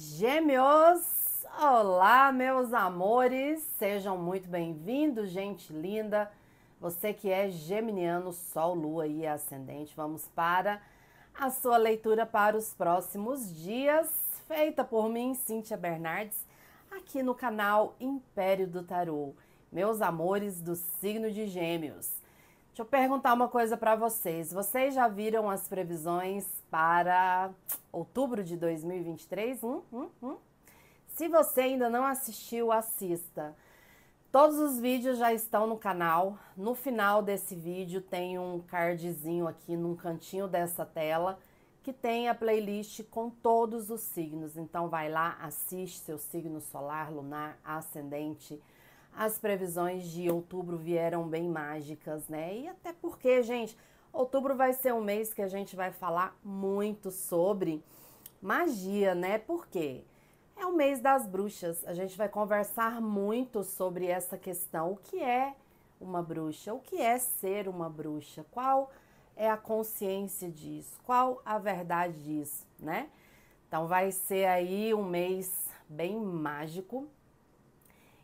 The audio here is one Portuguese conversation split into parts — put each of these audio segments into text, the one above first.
Gêmeos, olá meus amores, sejam muito bem-vindos, gente linda. Você que é geminiano, sol, lua e ascendente, vamos para a sua leitura para os próximos dias, feita por mim, Cíntia Bernardes, aqui no canal Império do Tarô. Meus amores do signo de Gêmeos. Deixa eu perguntar uma coisa para vocês. Vocês já viram as previsões para outubro de 2023? Hum, hum, hum. Se você ainda não assistiu, assista. Todos os vídeos já estão no canal. No final desse vídeo tem um cardzinho aqui num cantinho dessa tela que tem a playlist com todos os signos. Então vai lá, assiste seu signo solar, lunar, ascendente, as previsões de outubro vieram bem mágicas, né? E até porque, gente, outubro vai ser um mês que a gente vai falar muito sobre magia, né? Porque é o mês das bruxas. A gente vai conversar muito sobre essa questão, o que é uma bruxa, o que é ser uma bruxa, qual é a consciência disso, qual a verdade disso, né? Então vai ser aí um mês bem mágico.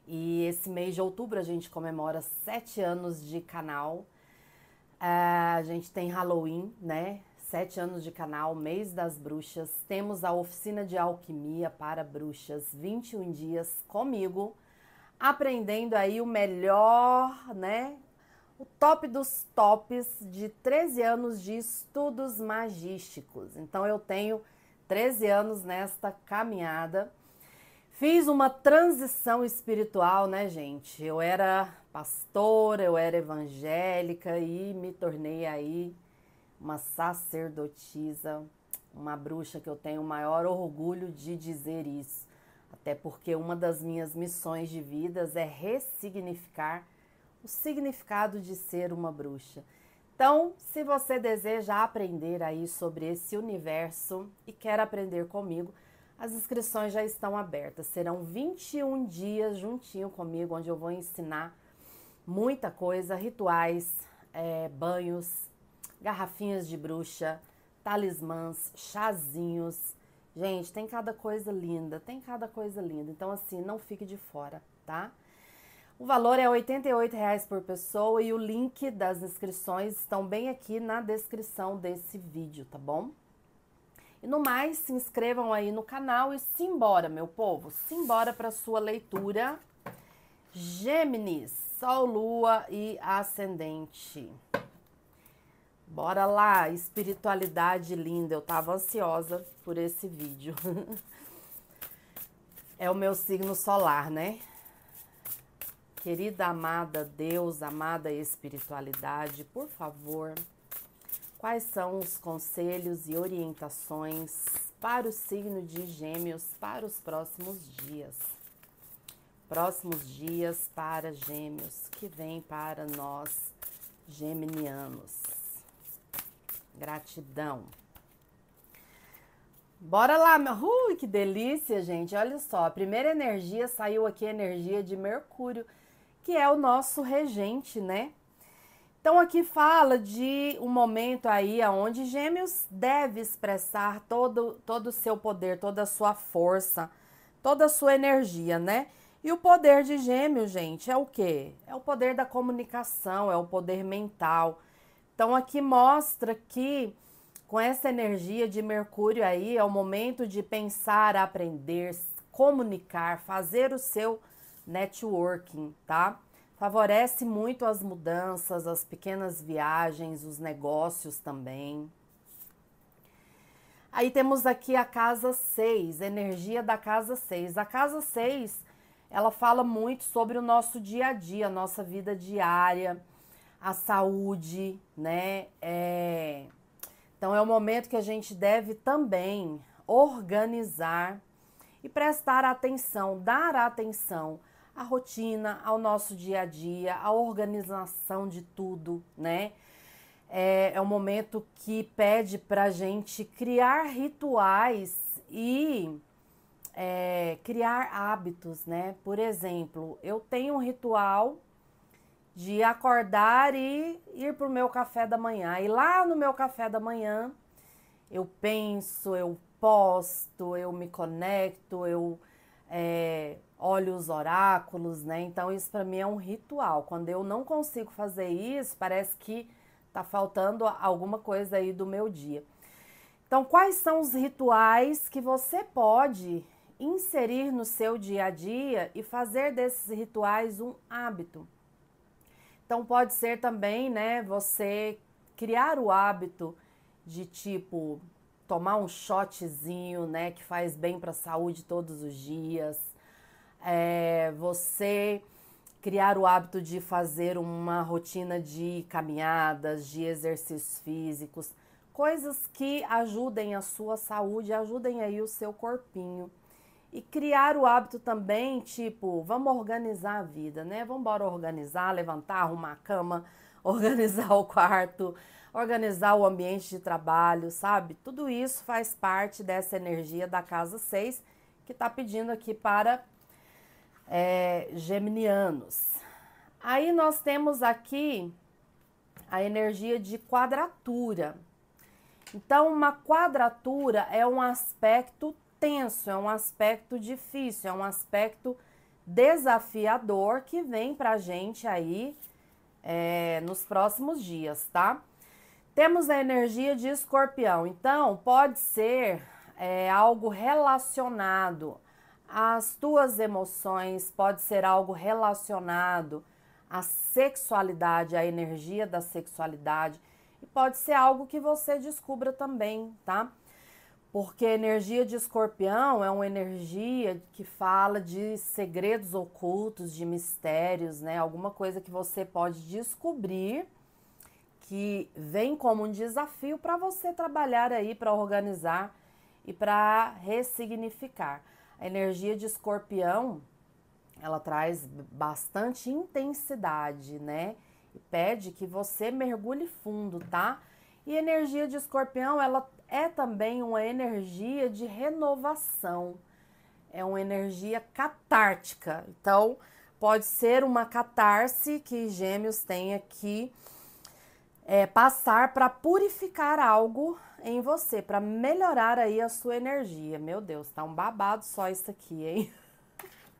E esse mês de outubro a gente comemora sete anos de canal. Uh, a gente tem Halloween, né? Sete anos de canal, mês das bruxas. Temos a oficina de alquimia para bruxas, 21 dias comigo, aprendendo aí o melhor, né? O top dos tops de 13 anos de estudos magísticos. Então eu tenho 13 anos nesta caminhada. Fiz uma transição espiritual, né, gente? Eu era pastora, eu era evangélica e me tornei aí uma sacerdotisa, uma bruxa que eu tenho o maior orgulho de dizer isso. Até porque uma das minhas missões de vidas é ressignificar o significado de ser uma bruxa. Então, se você deseja aprender aí sobre esse universo e quer aprender comigo, as inscrições já estão abertas, serão 21 dias juntinho comigo, onde eu vou ensinar muita coisa: rituais, é, banhos, garrafinhas de bruxa, talismãs, chazinhos. Gente, tem cada coisa linda, tem cada coisa linda. Então, assim, não fique de fora, tá? O valor é R$ 88,00 por pessoa e o link das inscrições estão bem aqui na descrição desse vídeo, tá bom? E no mais, se inscrevam aí no canal e simbora, meu povo, simbora para sua leitura. Gêmeos, Sol, Lua e Ascendente. Bora lá, espiritualidade linda. Eu tava ansiosa por esse vídeo. é o meu signo solar, né? Querida amada Deus, amada espiritualidade, por favor, Quais são os conselhos e orientações para o signo de Gêmeos para os próximos dias? Próximos dias para Gêmeos que vem para nós, geminianos. Gratidão. Bora lá, meu. que delícia, gente. Olha só, a primeira energia saiu aqui, a energia de Mercúrio, que é o nosso regente, né? Então aqui fala de um momento aí onde Gêmeos deve expressar todo todo o seu poder, toda a sua força, toda a sua energia, né? E o poder de Gêmeos, gente, é o quê? É o poder da comunicação, é o poder mental. Então aqui mostra que com essa energia de Mercúrio aí é o momento de pensar, aprender, comunicar, fazer o seu networking, tá? Favorece muito as mudanças, as pequenas viagens, os negócios também. Aí temos aqui a casa 6, energia da casa 6. A casa 6, ela fala muito sobre o nosso dia a dia, nossa vida diária, a saúde, né? É... Então é o momento que a gente deve também organizar e prestar atenção, dar atenção a rotina, ao nosso dia a dia, a organização de tudo, né? É, é um momento que pede para a gente criar rituais e é, criar hábitos, né? Por exemplo, eu tenho um ritual de acordar e ir para o meu café da manhã. E lá no meu café da manhã, eu penso, eu posto, eu me conecto, eu é, olho os oráculos, né? Então isso para mim é um ritual. Quando eu não consigo fazer isso, parece que tá faltando alguma coisa aí do meu dia. Então, quais são os rituais que você pode inserir no seu dia a dia e fazer desses rituais um hábito? Então, pode ser também, né, você criar o hábito de tipo tomar um shotzinho, né, que faz bem para a saúde todos os dias é, você criar o hábito de fazer uma rotina de caminhadas, de exercícios físicos, coisas que ajudem a sua saúde, ajudem aí o seu corpinho. E criar o hábito também, tipo, vamos organizar a vida, né? Vamos embora organizar, levantar, arrumar a cama, organizar o quarto, organizar o ambiente de trabalho, sabe? Tudo isso faz parte dessa energia da casa 6 que está pedindo aqui para é, geminianos. Aí nós temos aqui a energia de quadratura. Então, uma quadratura é um aspecto tenso, é um aspecto difícil, é um aspecto desafiador que vem pra gente aí é, nos próximos dias, tá? Temos a energia de escorpião, então pode ser é, algo relacionado as tuas emoções pode ser algo relacionado à sexualidade, à energia da sexualidade e pode ser algo que você descubra também, tá? Porque a energia de escorpião é uma energia que fala de segredos ocultos, de mistérios, né? Alguma coisa que você pode descobrir que vem como um desafio para você trabalhar aí, para organizar e para ressignificar. A energia de escorpião, ela traz bastante intensidade, né? E pede que você mergulhe fundo, tá? E energia de escorpião, ela é também uma energia de renovação. É uma energia catártica. Então, pode ser uma catarse que Gêmeos tem aqui é, passar para purificar algo em você, para melhorar aí a sua energia. Meu Deus, tá um babado só isso aqui, hein?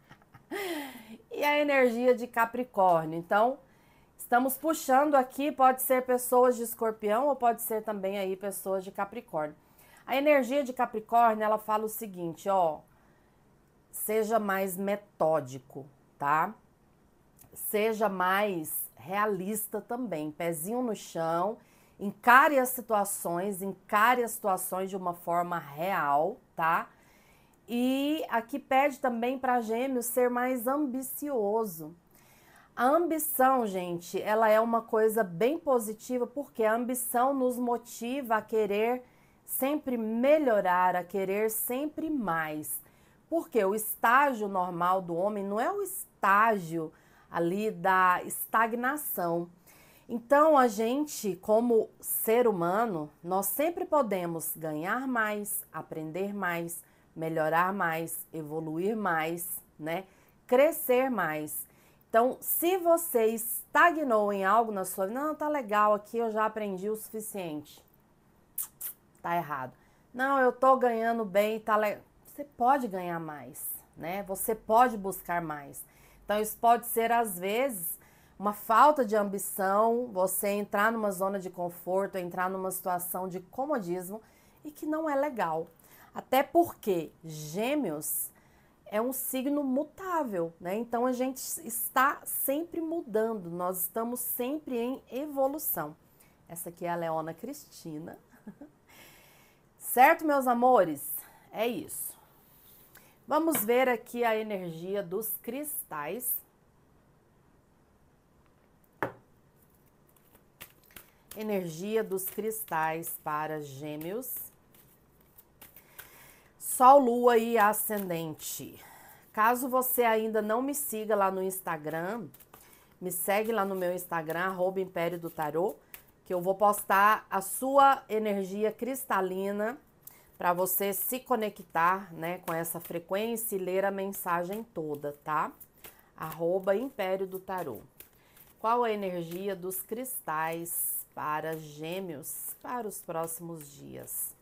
e a energia de Capricórnio. Então, estamos puxando aqui, pode ser pessoas de Escorpião ou pode ser também aí pessoas de Capricórnio. A energia de Capricórnio, ela fala o seguinte, ó, seja mais metódico, tá? Seja mais realista também, pezinho no chão, encare as situações, encare as situações de uma forma real, tá? E aqui pede também para Gêmeos ser mais ambicioso. A ambição, gente, ela é uma coisa bem positiva porque a ambição nos motiva a querer sempre melhorar, a querer sempre mais. Porque o estágio normal do homem não é o estágio ali da estagnação. Então, a gente, como ser humano, nós sempre podemos ganhar mais, aprender mais, melhorar mais, evoluir mais, né? Crescer mais. Então, se você estagnou em algo na sua vida, não, tá legal aqui, eu já aprendi o suficiente. Tá errado. Não, eu tô ganhando bem, tá legal. Você pode ganhar mais, né? Você pode buscar mais. Então, isso pode ser, às vezes, uma falta de ambição, você entrar numa zona de conforto, entrar numa situação de comodismo e que não é legal. Até porque Gêmeos é um signo mutável, né? Então a gente está sempre mudando, nós estamos sempre em evolução. Essa aqui é a Leona Cristina. Certo, meus amores? É isso. Vamos ver aqui a energia dos cristais. Energia dos cristais para gêmeos. Sol, lua e ascendente. Caso você ainda não me siga lá no Instagram, me segue lá no meu Instagram, arroba Império do Tarô, que eu vou postar a sua energia cristalina para você se conectar, né, com essa frequência e ler a mensagem toda, tá? Arroba Império do Tarô. Qual a energia dos cristais para gêmeos para os próximos dias?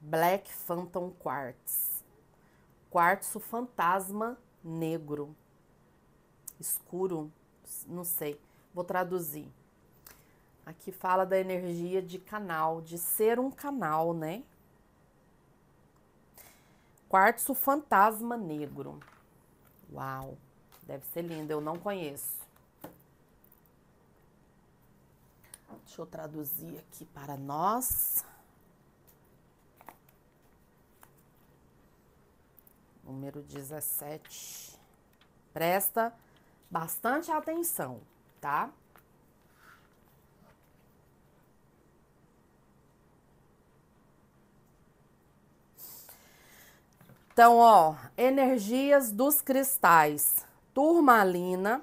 Black Phantom Quartz. Quartzo fantasma negro, escuro não sei, vou traduzir. Aqui fala da energia de canal, de ser um canal, né? Quartzo Fantasma Negro. Uau, deve ser lindo, eu não conheço. Deixa eu traduzir aqui para nós. Número 17. Presta atenção bastante atenção, tá? Então, ó, energias dos cristais: turmalina,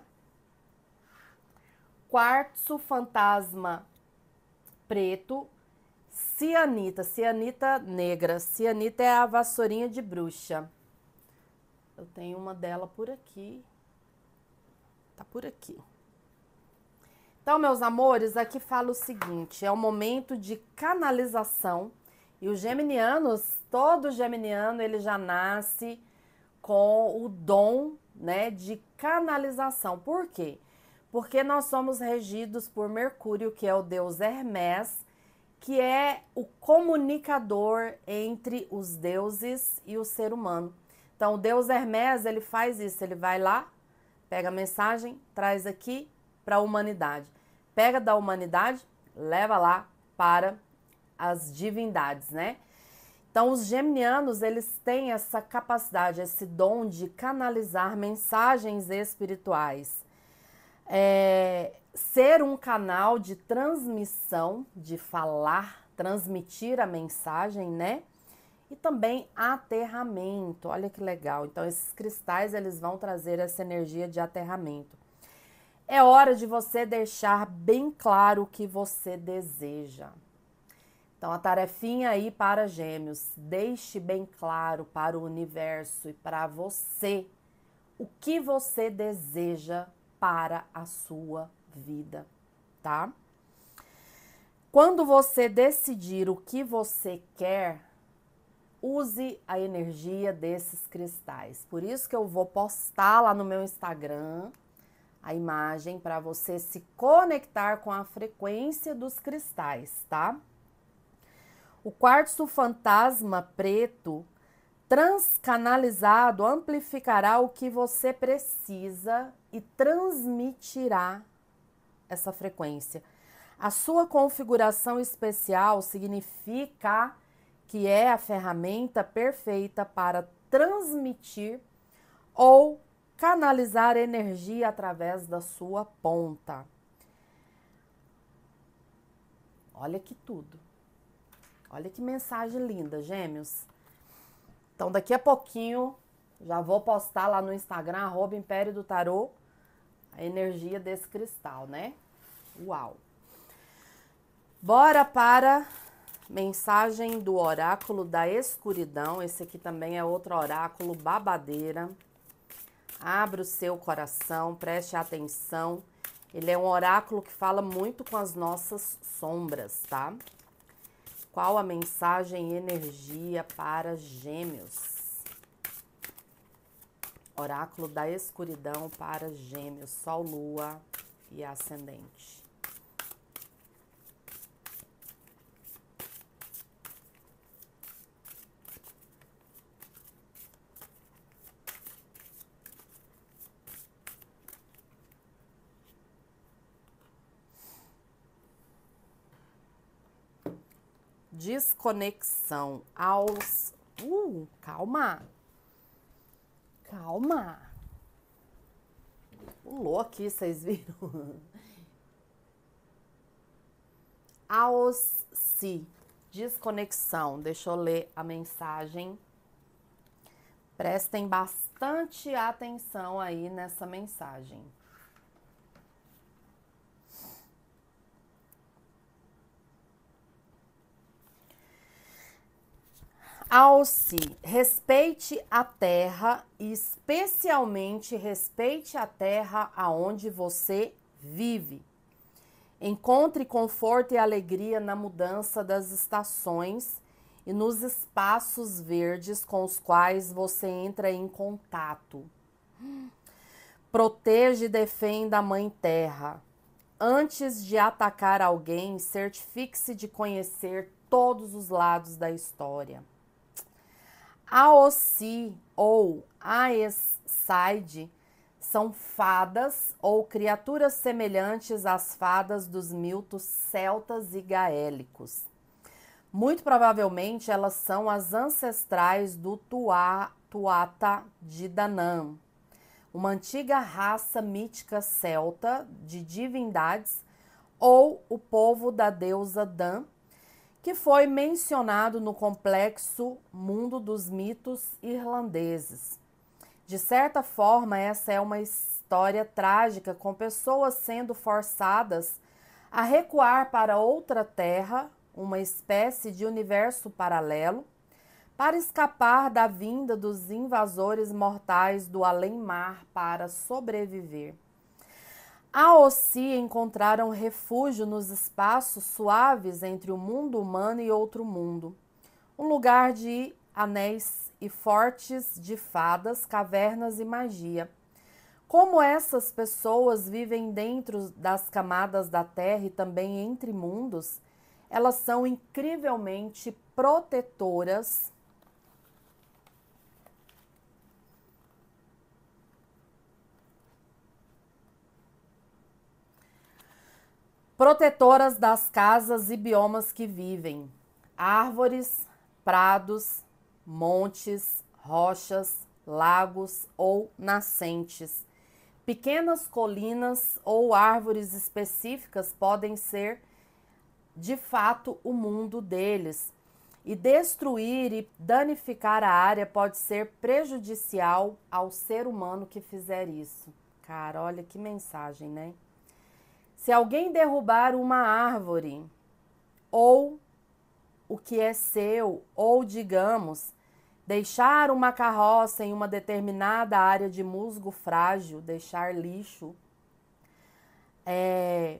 quartzo fantasma preto, cianita, cianita negra. Cianita é a vassourinha de bruxa. Eu tenho uma dela por aqui. Tá por aqui. Então, meus amores, aqui fala o seguinte: é um momento de canalização. E os geminianos, todo geminiano, ele já nasce com o dom né, de canalização. Por quê? Porque nós somos regidos por Mercúrio, que é o deus Hermes, que é o comunicador entre os deuses e o ser humano. Então, o deus Hermes, ele faz isso, ele vai lá, Pega a mensagem, traz aqui para a humanidade. Pega da humanidade, leva lá para as divindades, né? Então, os geminianos, eles têm essa capacidade, esse dom de canalizar mensagens espirituais. É, ser um canal de transmissão, de falar, transmitir a mensagem, né? e também aterramento. Olha que legal. Então esses cristais eles vão trazer essa energia de aterramento. É hora de você deixar bem claro o que você deseja. Então a tarefinha aí para Gêmeos, deixe bem claro para o universo e para você o que você deseja para a sua vida, tá? Quando você decidir o que você quer, use a energia desses cristais. Por isso que eu vou postar lá no meu Instagram a imagem para você se conectar com a frequência dos cristais, tá? O quartzo fantasma preto transcanalizado amplificará o que você precisa e transmitirá essa frequência. A sua configuração especial significa que é a ferramenta perfeita para transmitir ou canalizar energia através da sua ponta. Olha que tudo. Olha que mensagem linda, gêmeos. Então, daqui a pouquinho, já vou postar lá no Instagram, arroba Império do Tarô, a energia desse cristal, né? Uau! Bora para Mensagem do oráculo da escuridão. Esse aqui também é outro oráculo babadeira. Abra o seu coração, preste atenção. Ele é um oráculo que fala muito com as nossas sombras, tá? Qual a mensagem e energia para gêmeos? Oráculo da escuridão para gêmeos, Sol, Lua e Ascendente. desconexão, aos. Uh, calma! Calma! Pulou aqui, vocês viram? aos si, desconexão. Deixa eu ler a mensagem. Prestem bastante atenção aí nessa mensagem. Alce, respeite a terra e especialmente respeite a terra aonde você vive. Encontre conforto e alegria na mudança das estações e nos espaços verdes com os quais você entra em contato. Proteja e defenda a Mãe Terra. Antes de atacar alguém, certifique-se de conhecer todos os lados da história. A ou a são fadas ou criaturas semelhantes às fadas dos mitos celtas e gaélicos. Muito provavelmente elas são as ancestrais do Tuá, Tuata de Danann, uma antiga raça mítica celta de divindades ou o povo da deusa Dan, que foi mencionado no complexo Mundo dos Mitos Irlandeses. De certa forma, essa é uma história trágica, com pessoas sendo forçadas a recuar para outra terra, uma espécie de universo paralelo, para escapar da vinda dos invasores mortais do além-mar para sobreviver. A Ossi encontraram refúgio nos espaços suaves entre o mundo humano e outro mundo. Um lugar de anéis e fortes de fadas, cavernas e magia. Como essas pessoas vivem dentro das camadas da Terra e também entre mundos, elas são incrivelmente protetoras protetoras das casas e biomas que vivem, árvores, prados, montes, rochas, lagos ou nascentes. Pequenas colinas ou árvores específicas podem ser de fato o mundo deles. E destruir e danificar a área pode ser prejudicial ao ser humano que fizer isso. Cara, olha que mensagem, né? Se alguém derrubar uma árvore, ou o que é seu, ou digamos, deixar uma carroça em uma determinada área de musgo frágil, deixar lixo, é,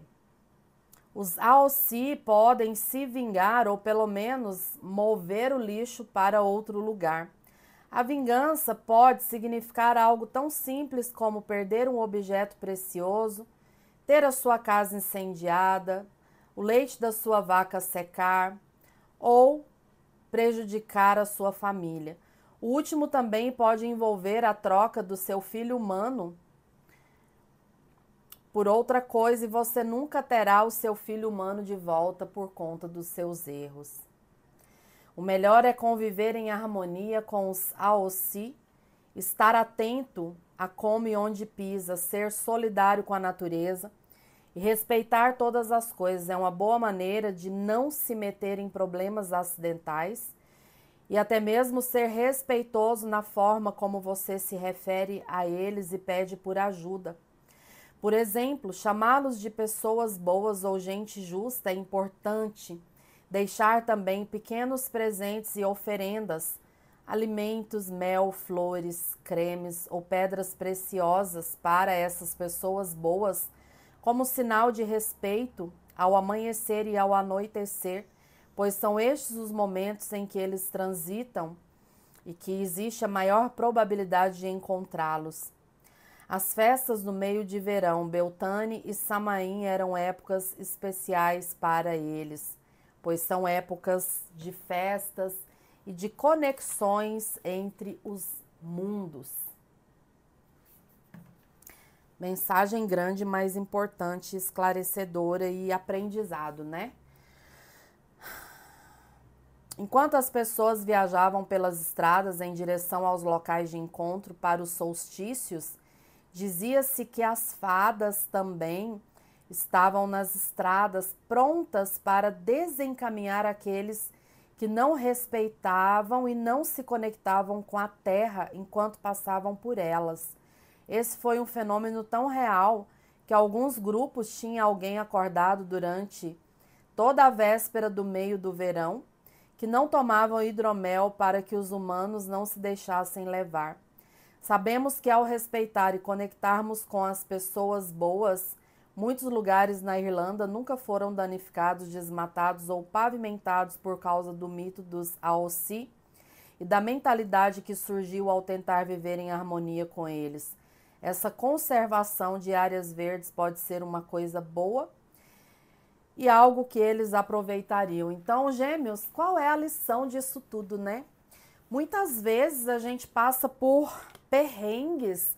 os AOC podem se vingar ou pelo menos mover o lixo para outro lugar. A vingança pode significar algo tão simples como perder um objeto precioso ter a sua casa incendiada, o leite da sua vaca secar ou prejudicar a sua família. O último também pode envolver a troca do seu filho humano por outra coisa e você nunca terá o seu filho humano de volta por conta dos seus erros. O melhor é conviver em harmonia com os AOC, estar atento a come onde pisa, ser solidário com a natureza e respeitar todas as coisas é uma boa maneira de não se meter em problemas acidentais e até mesmo ser respeitoso na forma como você se refere a eles e pede por ajuda. Por exemplo, chamá-los de pessoas boas ou gente justa é importante. Deixar também pequenos presentes e oferendas alimentos, mel, flores, cremes ou pedras preciosas para essas pessoas boas, como sinal de respeito ao amanhecer e ao anoitecer, pois são estes os momentos em que eles transitam e que existe a maior probabilidade de encontrá-los. As festas no meio de verão, Beltane e Samaim eram épocas especiais para eles, pois são épocas de festas e de conexões entre os mundos. Mensagem grande, mas importante, esclarecedora e aprendizado, né? Enquanto as pessoas viajavam pelas estradas em direção aos locais de encontro para os solstícios, dizia-se que as fadas também estavam nas estradas prontas para desencaminhar aqueles que não respeitavam e não se conectavam com a terra enquanto passavam por elas. Esse foi um fenômeno tão real que alguns grupos tinham alguém acordado durante toda a véspera do meio do verão, que não tomavam hidromel para que os humanos não se deixassem levar. Sabemos que ao respeitar e conectarmos com as pessoas boas, Muitos lugares na Irlanda nunca foram danificados, desmatados ou pavimentados por causa do mito dos Aossi e da mentalidade que surgiu ao tentar viver em harmonia com eles. Essa conservação de áreas verdes pode ser uma coisa boa e algo que eles aproveitariam. Então, gêmeos, qual é a lição disso tudo, né? Muitas vezes a gente passa por perrengues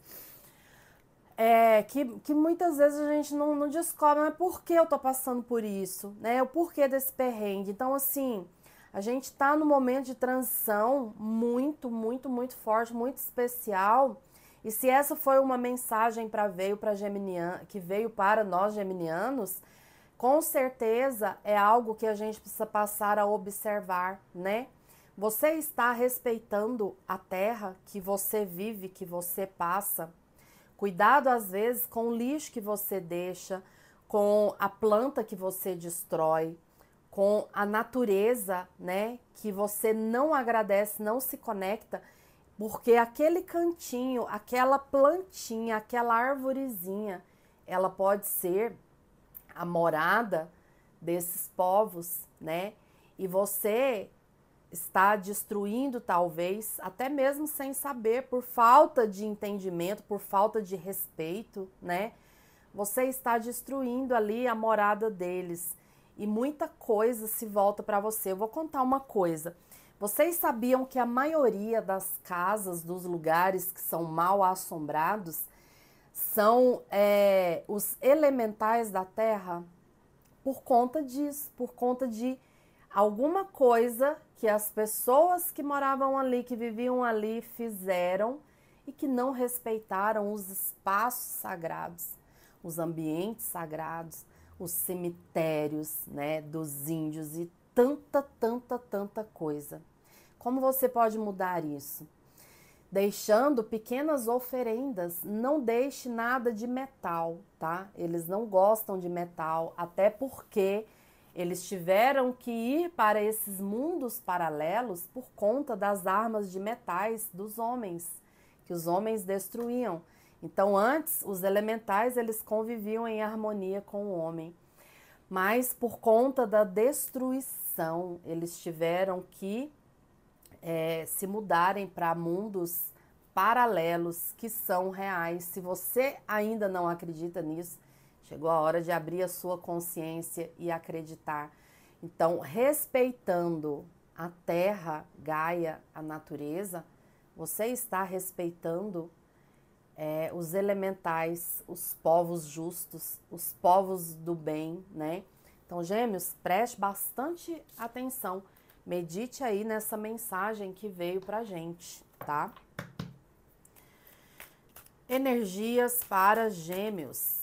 é, que, que muitas vezes a gente não, não descobre, mas Por que eu tô passando por isso, né? O porquê desse perrengue. Então, assim, a gente está num momento de transição muito, muito, muito forte, muito especial. E se essa foi uma mensagem para veio para Geminian, que veio para nós geminianos, com certeza é algo que a gente precisa passar a observar, né? Você está respeitando a terra que você vive, que você passa? Cuidado às vezes com o lixo que você deixa, com a planta que você destrói, com a natureza, né, que você não agradece, não se conecta, porque aquele cantinho, aquela plantinha, aquela arvorezinha, ela pode ser a morada desses povos, né? E você está destruindo, talvez, até mesmo sem saber, por falta de entendimento, por falta de respeito, né? Você está destruindo ali a morada deles e muita coisa se volta para você. Eu vou contar uma coisa. Vocês sabiam que a maioria das casas, dos lugares que são mal assombrados, são é, os elementais da terra? Por conta disso, por conta de alguma coisa que as pessoas que moravam ali, que viviam ali, fizeram e que não respeitaram os espaços sagrados, os ambientes sagrados, os cemitérios, né, dos índios e tanta, tanta, tanta coisa. Como você pode mudar isso? Deixando pequenas oferendas, não deixe nada de metal, tá? Eles não gostam de metal, até porque eles tiveram que ir para esses mundos paralelos por conta das armas de metais dos homens, que os homens destruíam. Então, antes, os elementais eles conviviam em harmonia com o homem. Mas por conta da destruição, eles tiveram que é, se mudarem para mundos paralelos que são reais. Se você ainda não acredita nisso, Chegou a hora de abrir a sua consciência e acreditar. Então, respeitando a terra, Gaia, a natureza, você está respeitando é, os elementais, os povos justos, os povos do bem, né? Então, gêmeos, preste bastante atenção. Medite aí nessa mensagem que veio pra gente, tá? Energias para gêmeos.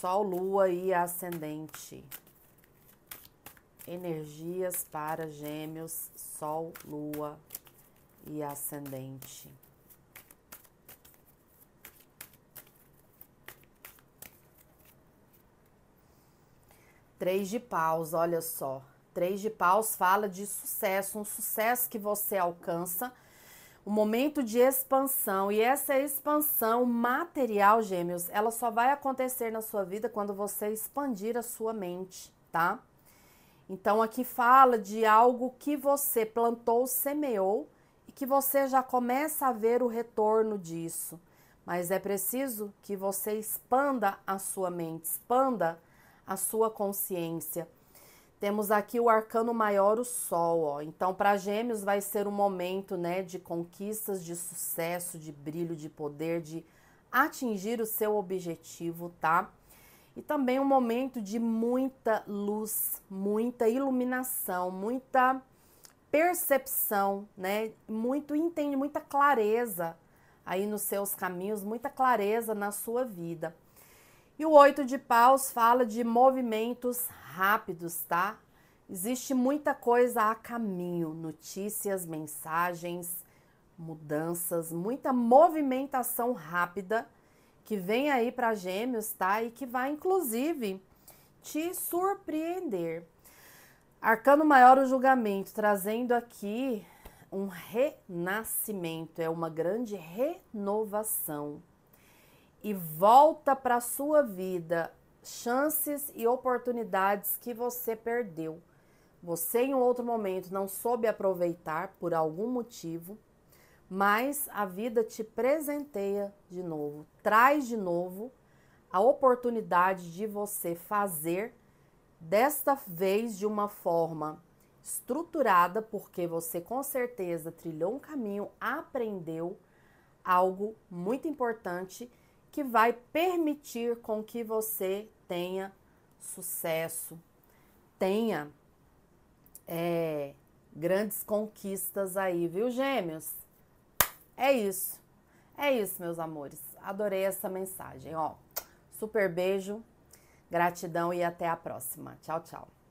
Sol, Lua e Ascendente. Energias para Gêmeos, Sol, Lua e Ascendente. Três de paus, olha só. Três de paus fala de sucesso, um sucesso que você alcança um momento de expansão. E essa expansão material, gêmeos, ela só vai acontecer na sua vida quando você expandir a sua mente, tá? Então aqui fala de algo que você plantou, semeou e que você já começa a ver o retorno disso. Mas é preciso que você expanda a sua mente, expanda a sua consciência temos aqui o arcano maior, o Sol, ó. Então, para Gêmeos vai ser um momento, né, de conquistas, de sucesso, de brilho, de poder, de atingir o seu objetivo, tá? E também um momento de muita luz, muita iluminação, muita percepção, né? Muito entende, muita clareza aí nos seus caminhos, muita clareza na sua vida. E o oito de paus fala de movimentos rápidos, tá? Existe muita coisa a caminho, notícias, mensagens, mudanças, muita movimentação rápida que vem aí para Gêmeos, tá? E que vai inclusive te surpreender. Arcano maior o julgamento, trazendo aqui um renascimento, é uma grande renovação. E volta para sua vida chances e oportunidades que você perdeu. Você, em outro momento, não soube aproveitar por algum motivo, mas a vida te presenteia de novo, traz de novo a oportunidade de você fazer, desta vez de uma forma estruturada, porque você com certeza trilhou um caminho, aprendeu algo muito importante que vai permitir com que você tenha sucesso, tenha é, grandes conquistas aí, viu, gêmeos? É isso. É isso, meus amores. Adorei essa mensagem, ó. Super beijo, gratidão e até a próxima. Tchau, tchau.